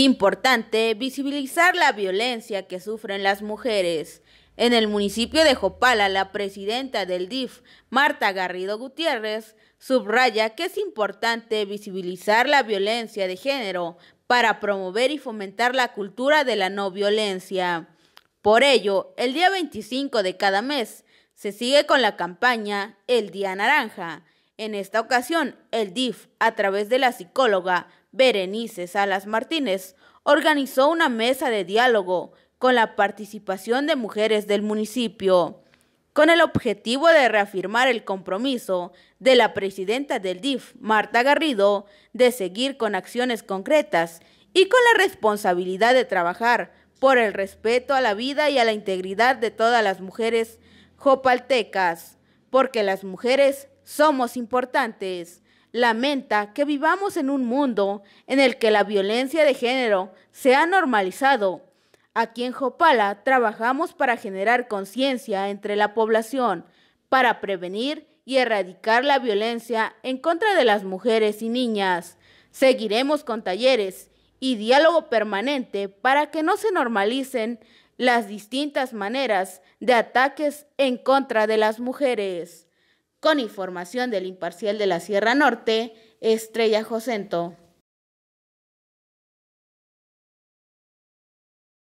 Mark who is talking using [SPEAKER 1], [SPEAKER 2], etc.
[SPEAKER 1] Importante visibilizar la violencia que sufren las mujeres. En el municipio de Jopala, la presidenta del DIF, Marta Garrido Gutiérrez, subraya que es importante visibilizar la violencia de género para promover y fomentar la cultura de la no violencia. Por ello, el día 25 de cada mes se sigue con la campaña El Día Naranja. En esta ocasión, el DIF, a través de la psicóloga Berenice Salas Martínez organizó una mesa de diálogo con la participación de mujeres del municipio, con el objetivo de reafirmar el compromiso de la presidenta del DIF, Marta Garrido, de seguir con acciones concretas y con la responsabilidad de trabajar por el respeto a la vida y a la integridad de todas las mujeres jopaltecas, porque las mujeres somos importantes lamenta que vivamos en un mundo en el que la violencia de género se ha normalizado. Aquí en Jopala trabajamos para generar conciencia entre la población, para prevenir y erradicar la violencia en contra de las mujeres y niñas. Seguiremos con talleres y diálogo permanente para que no se normalicen las distintas maneras de ataques en contra de las mujeres con información del imparcial de la Sierra Norte, Estrella Josento.